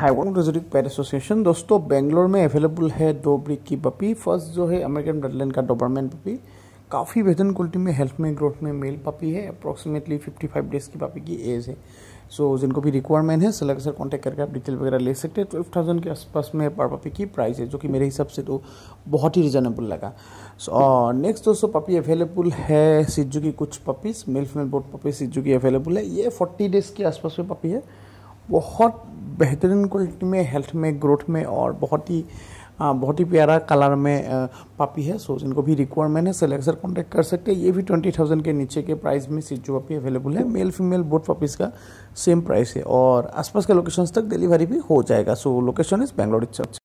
high welcome to association दोस्तों बेंगलोर में available है दो ब्रिक की पपी फर्स्ट जो है अमेरिकन ब्रेडलैंड का डोबरमैन पपी काफ़ी बेहतर क्वालिटी में हेल्थ में ग्रोथ में मेल पपी है अप्रॉक्सीमेटली 55 डेज़ की पपी की एज है सो so, जिनको भी रिक्वायरमेंट है सलग सर कॉन्टैक्ट करके आप डिटेल वगैरह ले सकते हैं ट्वेल्व थाउजेंड के आसपास में पर पपी की प्राइस है जो कि मेरे हिसाब से तो बहुत ही रिजनेबल लगा सो नेक्स्ट uh, दोस्तों पपी अवेलेबल है सिज्जू की कुछ पपीज़ मिल्क मेल बोर्ड पपी सिज्जू की अवेलेबल है ये फोर्टी डेज़ के आसपास में पपी है बहुत बेहतरीन क्वालिटी में हेल्थ में ग्रोथ में और बहुत ही बहुत ही प्यारा कलर में पापी है सो इनको भी रिक्वायरमेंट है सिलेक्ट कॉन्टैक्ट कर सकते हैं ये भी ट्वेंटी थाउजेंड के नीचे के प्राइस में जो पापी अवेलेबल है मेल फीमेल बोथ पापीज का सेम प्राइस है और आसपास के लोकेशंस तक डिलीवरी भी हो जाएगा so location is Bangalore it's